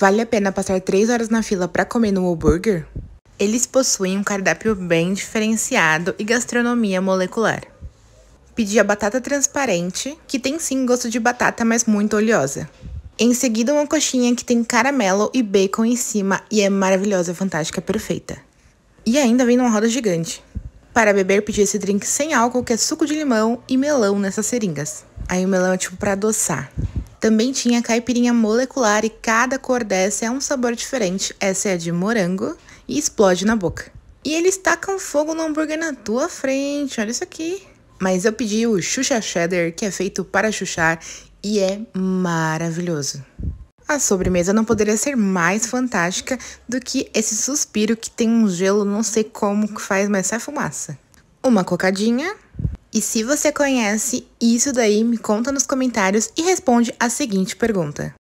Vale a pena passar 3 horas na fila para comer no Burger? Eles possuem um cardápio bem diferenciado e gastronomia molecular. Pedi a batata transparente, que tem sim gosto de batata, mas muito oleosa. Em seguida, uma coxinha que tem caramelo e bacon em cima e é maravilhosa, fantástica, perfeita. E ainda vem numa roda gigante. Para beber, pedi esse drink sem álcool, que é suco de limão e melão nessas seringas. Aí o melão é tipo para adoçar. Também tinha caipirinha molecular e cada cor dessa é um sabor diferente. Essa é de morango e explode na boca. E eles tacam fogo no hambúrguer na tua frente, olha isso aqui. Mas eu pedi o Xuxa Cheddar, que é feito para chuchar e é maravilhoso. A sobremesa não poderia ser mais fantástica do que esse suspiro que tem um gelo, não sei como que faz, mas sai fumaça. Uma cocadinha, e se você conhece isso daí, me conta nos comentários e responde a seguinte pergunta.